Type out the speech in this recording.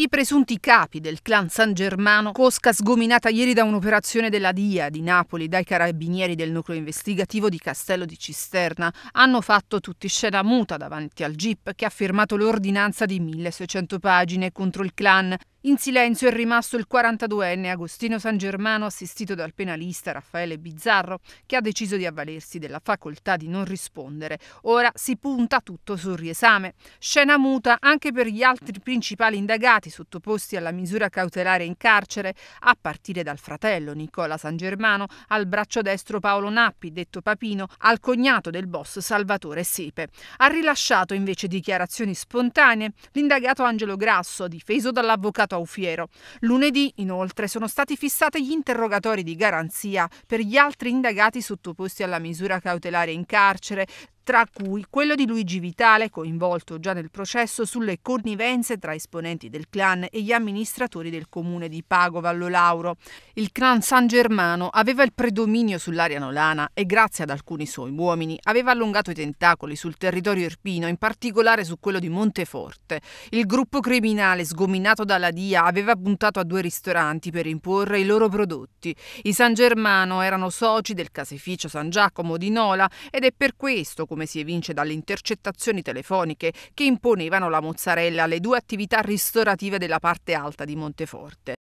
I presunti capi del clan San Germano, cosca sgominata ieri da un'operazione della DIA di Napoli dai carabinieri del nucleo investigativo di Castello di Cisterna, hanno fatto tutti scena muta davanti al GIP che ha firmato l'ordinanza di 1600 pagine contro il clan in silenzio è rimasto il 42enne Agostino San Germano, assistito dal penalista Raffaele Bizzarro, che ha deciso di avvalersi della facoltà di non rispondere. Ora si punta tutto sul riesame. Scena muta anche per gli altri principali indagati sottoposti alla misura cautelare in carcere, a partire dal fratello Nicola San Germano, al braccio destro Paolo Nappi, detto Papino, al cognato del boss Salvatore Sepe. Ha rilasciato invece dichiarazioni spontanee l'indagato Angelo Grasso, difeso dall'avvocato mandato Aufiero. Lunedì, inoltre, sono stati fissati gli interrogatori di garanzia per gli altri indagati sottoposti alla misura cautelare in carcere, tra cui quello di Luigi Vitale, coinvolto già nel processo sulle connivenze tra esponenti del clan e gli amministratori del comune di Pago Vallolauro. Il clan San Germano aveva il predominio sull'area nolana e grazie ad alcuni suoi uomini aveva allungato i tentacoli sul territorio irpino, in particolare su quello di Monteforte. Il gruppo criminale sgominato dalla DIA aveva puntato a due ristoranti per imporre i loro prodotti. I San Germano erano soci del caseificio San Giacomo di Nola ed è per questo, come come si evince dalle intercettazioni telefoniche che imponevano la mozzarella alle due attività ristorative della parte alta di Monteforte.